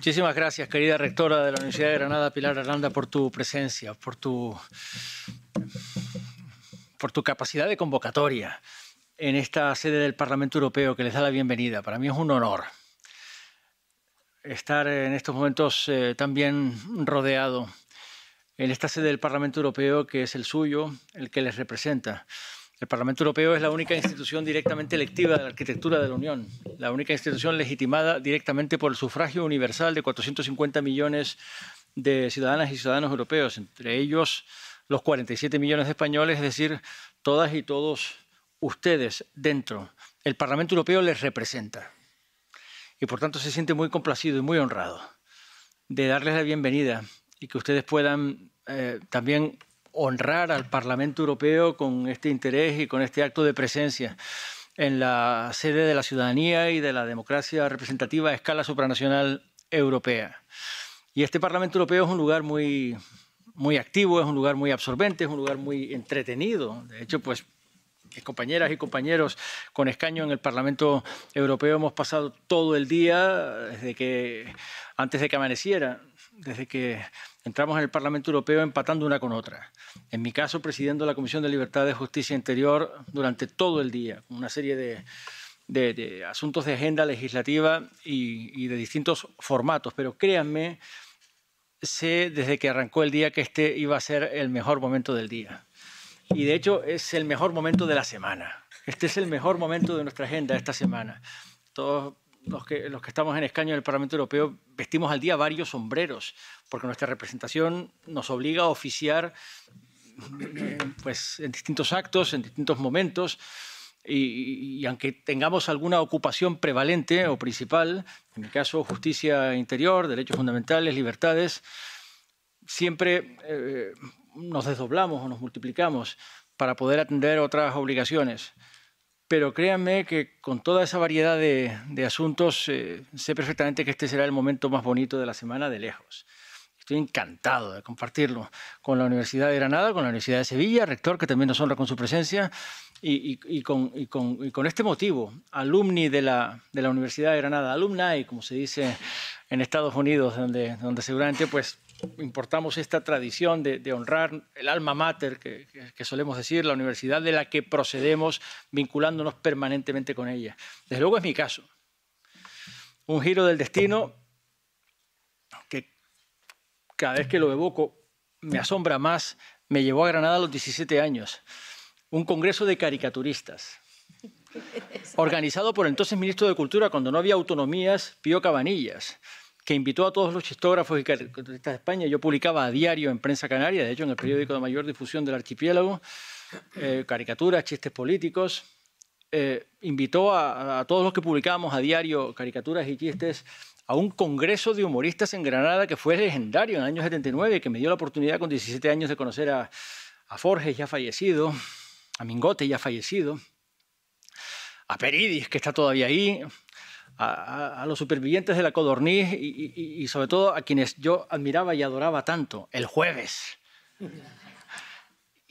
Muchísimas gracias, querida rectora de la Universidad de Granada, Pilar Aranda, por tu presencia, por tu, por tu capacidad de convocatoria en esta sede del Parlamento Europeo que les da la bienvenida. Para mí es un honor estar en estos momentos eh, también rodeado en esta sede del Parlamento Europeo que es el suyo, el que les representa. El Parlamento Europeo es la única institución directamente electiva de la arquitectura de la Unión, la única institución legitimada directamente por el sufragio universal de 450 millones de ciudadanas y ciudadanos europeos, entre ellos los 47 millones de españoles, es decir, todas y todos ustedes dentro. El Parlamento Europeo les representa y por tanto se siente muy complacido y muy honrado de darles la bienvenida y que ustedes puedan eh, también honrar al Parlamento Europeo con este interés y con este acto de presencia en la sede de la ciudadanía y de la democracia representativa a escala supranacional europea. Y este Parlamento Europeo es un lugar muy, muy activo, es un lugar muy absorbente, es un lugar muy entretenido. De hecho, pues compañeras y compañeros con escaño en el Parlamento Europeo hemos pasado todo el día desde que antes de que amaneciera desde que entramos en el Parlamento Europeo empatando una con otra. En mi caso, presidiendo la Comisión de Libertad de Justicia e Interior durante todo el día, una serie de, asuntos de agenda legislativa y, y, de distintos formatos. Pero créanme, sé desde que arrancó el día que este iba a ser el mejor momento del día. Y de hecho es el mejor momento de la semana. Este es el mejor momento de nuestra agenda esta semana. Todos los que, estamos en escaño del Parlamento Europeo vestimos al día varios sombreros, porque nuestra representación nos obliga a oficiar mm, pues, en distintos actos, en distintos momentos. Y, aunque tengamos alguna ocupación prevalente o principal, en mi caso justicia interior, derechos fundamentales, libertades, siempre eh, nos desdoblamos o nos multiplicamos para poder atender otras obligaciones pero créanme que con toda esa variedad de, asuntos eh, sé perfectamente que este será el momento más bonito de la semana de lejos. Estoy encantado de compartirlo con la Universidad de Granada, con la Universidad de Sevilla, rector que también nos honra con su presencia, y, con, este motivo, alumni de la, Universidad de Granada, alumna y como se dice en Estados Unidos, donde, donde seguramente pues importamos esta tradición de, honrar el alma mater, que, solemos decir, la universidad de la que procedemos, vinculándonos permanentemente con ella. Desde luego es mi caso. Un giro del destino que cada vez que lo evoco me asombra más, me llevó a Granada a los 17 años, un congreso de caricaturistas, organizado por entonces ministro de Cultura cuando no había autonomías, Pío Cabanillas que invitó a todos los chistógrafos y caricaturistas de España. Yo publicaba a diario en Prensa Canaria, de hecho en el periódico de mayor difusión del archipiélago, eh, caricaturas, chistes políticos. Eh, invitó a, a, todos los que publicábamos a diario caricaturas y chistes a un congreso de humoristas en Granada que fue legendario en el año 79, que me dio la oportunidad con 17 años de conocer a, a Forges, ya fallecido, a Mingote, ya fallecido, a Peridis, que está todavía ahí, a, los supervivientes de la codorniz y, sobre todo a quienes yo admiraba y adoraba tanto, el jueves.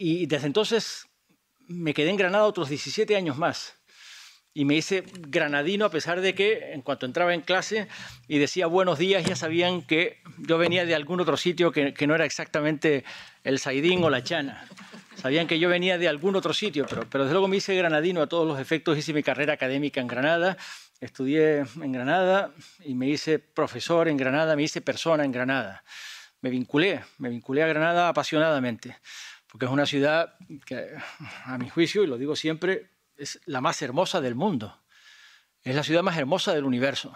Y desde entonces me quedé en Granada otros 17 años más. Y me hice granadino a pesar de que en cuanto entraba en clase y decía buenos días, ya sabían que yo venía de algún otro sitio que, no era exactamente el Saidín o la Chana. Sabían que yo venía de algún otro sitio, pero, pero desde luego me hice granadino a todos los efectos, hice mi carrera académica en Granada, Estudié en Granada y me hice profesor en Granada, me hice persona en Granada. Me vinculé, me vinculé a Granada apasionadamente, porque es una ciudad que, a mi juicio, y lo digo siempre, es la más hermosa del mundo. Es la ciudad más hermosa del universo.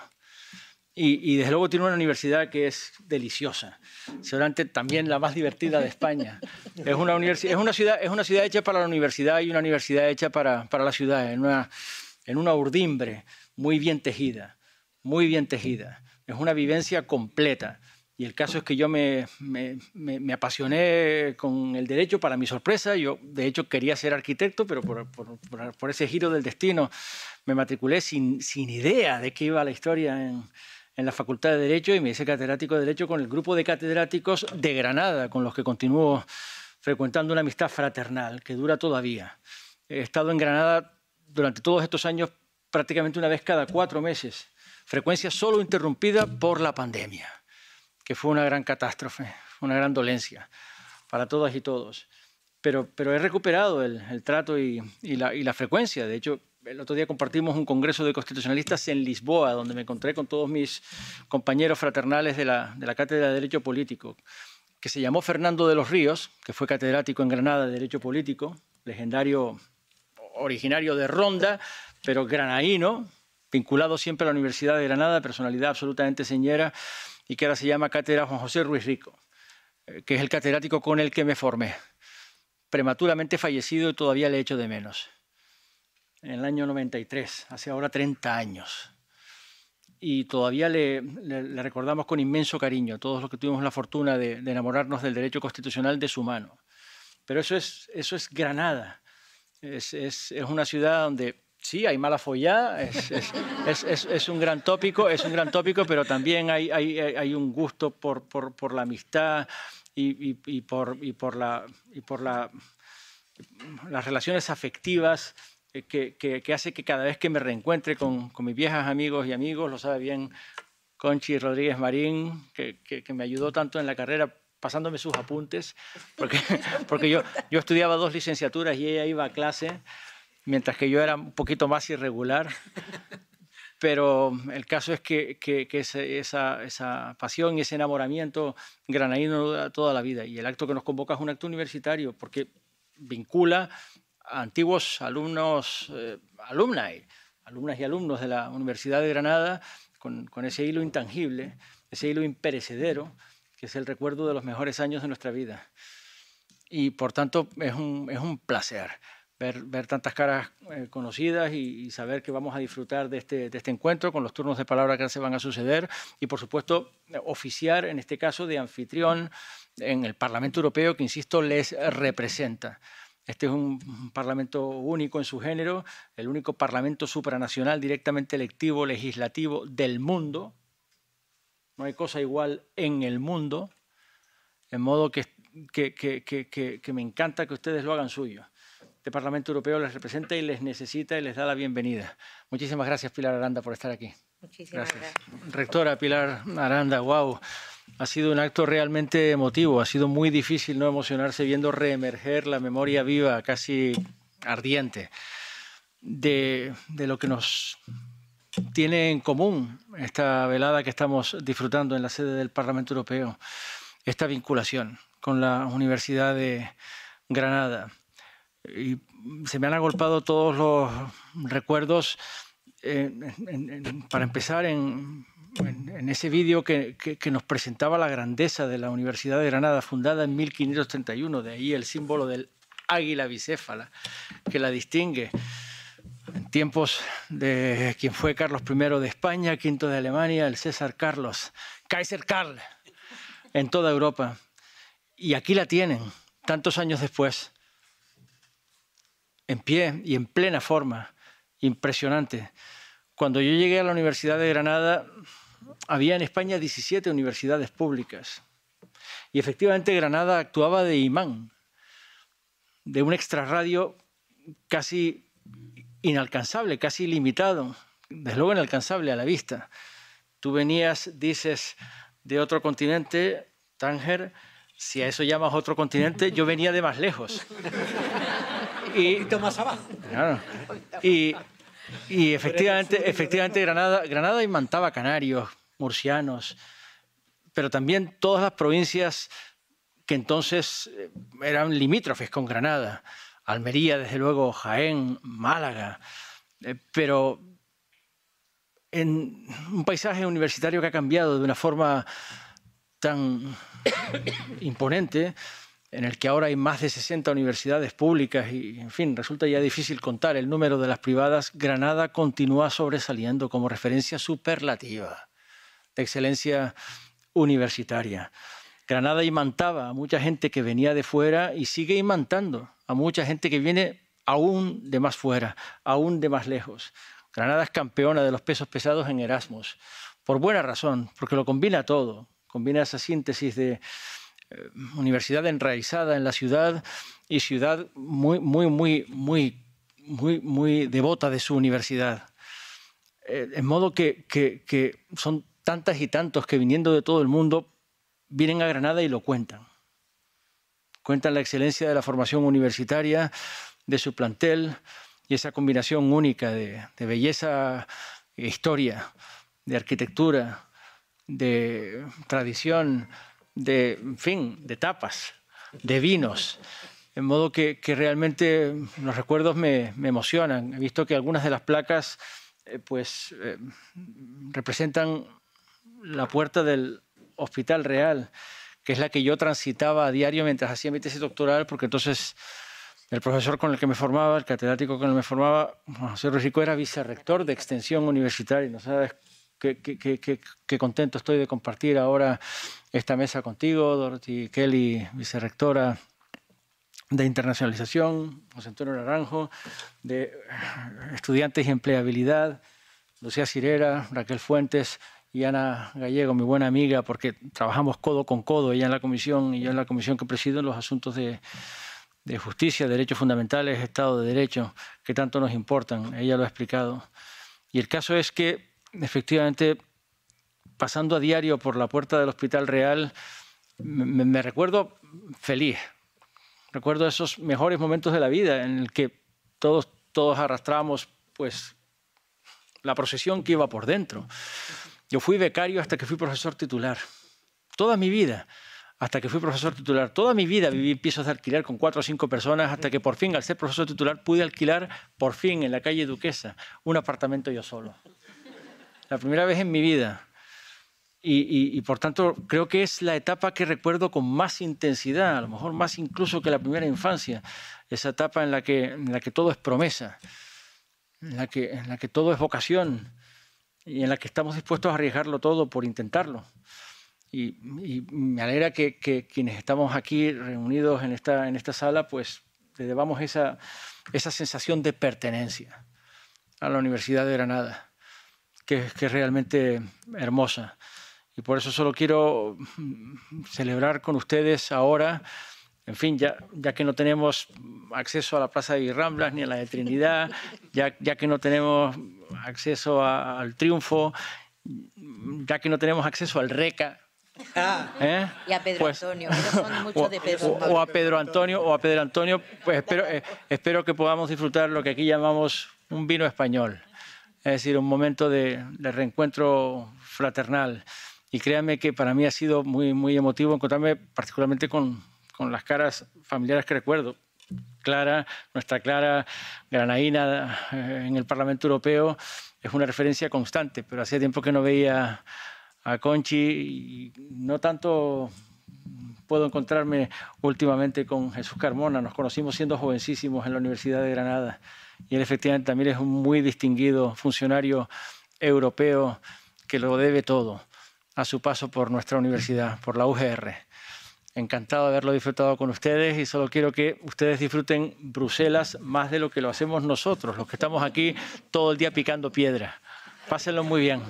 Y, desde luego tiene una universidad que es deliciosa, seguramente también la más divertida de España. Es una, es una, ciudad, es una ciudad hecha para la universidad y una universidad hecha para, para la ciudad, en una, en una urdimbre muy bien tejida, muy bien tejida. Es una vivencia completa. Y el caso es que yo me, apasioné con el derecho para mi sorpresa. Yo, de hecho, quería ser arquitecto, pero por, ese giro del destino me matriculé sin, sin, idea de qué iba la historia en, en la Facultad de Derecho y me hice catedrático de Derecho con el grupo de catedráticos de Granada, con los que continúo frecuentando una amistad fraternal que dura todavía. He estado en Granada durante todos estos años prácticamente una vez cada cuatro meses, frecuencia solo interrumpida por la pandemia, que fue una gran catástrofe, una gran dolencia para todas y todos. Pero, pero he recuperado el, trato y, la, frecuencia. De hecho, el otro día compartimos un congreso de constitucionalistas en Lisboa, donde me encontré con todos mis compañeros fraternales de la, de la, Cátedra de Derecho Político, que se llamó Fernando de los Ríos, que fue catedrático en Granada de Derecho Político, legendario originario de Ronda, pero granaíno, vinculado siempre a la Universidad de Granada, personalidad absolutamente señera, y que ahora se llama Cátedra Juan José Ruiz Rico, eh, que es el catedrático con el que me formé, prematuramente fallecido y todavía le echo de menos, en el año 93, hace ahora 30 años. Y todavía le, recordamos con inmenso cariño, todos los que tuvimos la fortuna de, enamorarnos del derecho constitucional de su mano. Pero eso es, eso es Granada. es, es una ciudad donde Sí, hay mala follá, es, un gran tópico, es un gran tópico, pero también hay, un gusto por, la amistad y, por, las relaciones afectivas eh, que, hace que cada vez que me reencuentre con, mis viejas amigos y amigos, lo sabe bien Conchi Rodríguez Marín, que, me ayudó tanto en la carrera pasándome sus apuntes, porque, yo, yo estudiaba dos licenciaturas y ella iba a clase mientras que yo era un poquito más irregular. Pero el caso es que, esa, pasión y ese enamoramiento dura toda la vida. Y el acto que nos convoca es un acto universitario, porque vincula a antiguos alumnos, eh, alumnas y alumnos de la Universidad de Granada, con, ese hilo intangible, ese hilo imperecedero, que es el recuerdo de los mejores años de nuestra vida. Y por tanto es un, es un placer ver, tantas caras eh, conocidas y, saber que vamos a disfrutar este, de este, encuentro con los turnos de palabra que se van a suceder y, por supuesto, oficiar en este caso de anfitrión en el Parlamento Europeo que, insisto, les representa. Este es un parlamento único en su género, el único parlamento supranacional directamente electivo, legislativo del mundo. No hay cosa igual en el mundo. En modo que, que me encanta que ustedes lo hagan suyo. El este Parlamento Europeo les representa y les necesita y les da la bienvenida. Muchísimas gracias, Pilar Aranda, por estar aquí. Muchísimas gracias. gracias. Rectora Pilar Aranda, wow. Ha sido un acto realmente emotivo, ha sido muy difícil no emocionarse viendo reemerger la memoria viva, casi ardiente, de, de lo que nos tiene en común esta velada que estamos disfrutando en la sede del Parlamento Europeo, esta vinculación con la Universidad de Granada y se me han agolpado todos los recuerdos, eh, para empezar, en, ese vídeo que, nos presentaba la grandeza de la Universidad de Granada, fundada en 1531, de ahí el símbolo del águila bicéfala, que la distingue. En tiempos de quien fue Carlos I de España, quinto de Alemania, el César Carlos, Kaiser Karl, en toda Europa. Y aquí la tienen, tantos años después en pie y en plena forma. Impresionante. Cuando yo llegué a la Universidad de Granada, había en España 17 universidades públicas. Y efectivamente Granada actuaba de imán, de un extrarradio casi inalcanzable, casi limitado, desde luego inalcanzable a la vista. Tú venías, dices, de otro continente, Tánger, si a eso llamas otro continente, yo venía de más lejos y, más abajo. Y, efectivamente, efectivamente Granada, Granada imantaba canarios, murcianos, pero también todas las provincias que entonces eh, eran limítrofes con Granada. Almería, desde luego, Jaén, Málaga. Eh, pero en un paisaje universitario que ha cambiado de una forma tan imponente, en el que ahora hay más de 60 universidades públicas y, en fin, resulta ya difícil contar el número de las privadas, Granada continúa sobresaliendo como referencia superlativa de excelencia universitaria. Granada imantaba a mucha gente que venía de fuera y sigue imantando a mucha gente que viene aún de más fuera, aún de más lejos. Granada es campeona de los pesos pesados en Erasmus, por buena razón, porque lo combina todo, combina esa síntesis de eh, universidad enraizada en la ciudad y ciudad muy, muy, muy, muy, muy, muy devota de su universidad. Eh, en modo que, son tantas y tantos que viniendo de todo el mundo vienen a Granada y lo cuentan. Cuentan la excelencia de la formación universitaria, de su plantel y esa combinación única de, de belleza e historia, de arquitectura, de tradición, de, fin, de tapas, de vinos. En modo que, realmente los recuerdos me, emocionan. He visto que algunas de las placas eh, pues, eh, representan la puerta del Hospital Real, que es la que yo transitaba a diario mientras hacía mi tesis doctoral, porque entonces el profesor con el que me formaba, el catedrático con el que me formaba, José Rico, era vicerrector de extensión universitaria. No sabes qué, contento estoy de compartir ahora esta mesa contigo, Dorothy Kelly, vicerrectora de internacionalización, José Antonio Naranjo, de estudiantes y empleabilidad, Lucía Cirera, Raquel Fuentes y Ana Gallego, mi buena amiga, porque trabajamos codo con codo, ella en la comisión y yo en la comisión que presido en los asuntos de, de justicia, derechos fundamentales, Estado de Derecho, que tanto nos importan, ella lo ha explicado. Y el caso es que efectivamente, pasando a diario por la puerta del Hospital Real, me recuerdo feliz. Recuerdo esos mejores momentos de la vida en el que todos, todos arrastramos pues, la procesión que iba por dentro. Yo fui becario hasta que fui profesor titular. Toda mi vida hasta que fui profesor titular. Toda mi vida viví en pisos de alquiler con cuatro o cinco personas hasta que por fin, al ser profesor titular, pude alquilar por fin en la calle Duquesa un apartamento yo solo la primera vez en mi vida. Y, por tanto creo que es la etapa que recuerdo con más intensidad, a lo mejor más incluso que la primera infancia, esa etapa en la que, todo es promesa, en la, que, todo es vocación y en la que estamos dispuestos a arriesgarlo todo por intentarlo. Y, me alegra que, quienes estamos aquí reunidos en esta, sala, pues le debamos esa sensación de pertenencia a la Universidad de Granada que, es realmente hermosa. Y por eso solo quiero mm, celebrar con ustedes ahora, en fin, ya, ya que no tenemos acceso a la Plaza de Ramblas ni a la de Trinidad, ya, ya que no tenemos acceso al Triunfo, ya que no tenemos acceso al RECA, ah. ¿eh? Y a Pedro pues, Antonio, son o, de Pedro. a Pedro Antonio, o a Pedro Antonio, pues espero, eh, espero que podamos disfrutar lo que aquí llamamos un vino español es decir, un momento de, reencuentro fraternal. Y créanme que para mí ha sido muy, muy emotivo encontrarme particularmente con, con las caras familiares que recuerdo. Clara, nuestra Clara Granaína eh, en el Parlamento Europeo es una referencia constante, pero hacía tiempo que no veía a Conchi, y no tanto puedo encontrarme últimamente con Jesús Carmona. Nos conocimos siendo jovencísimos en la Universidad de Granada y él efectivamente también es un muy distinguido funcionario europeo que lo debe todo a su paso por nuestra universidad, por la UGR. Encantado de haberlo disfrutado con ustedes y solo quiero que ustedes disfruten Bruselas más de lo que lo hacemos nosotros, los que estamos aquí todo el día picando piedra. Pásenlo muy bien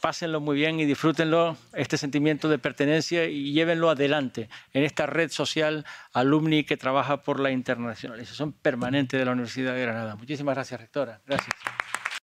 pásenlo muy bien y disfrútenlo, este sentimiento de pertenencia y llévenlo adelante en esta red social alumni que trabaja por la internacionalización permanente de la Universidad de Granada. Muchísimas gracias, rectora. Gracias.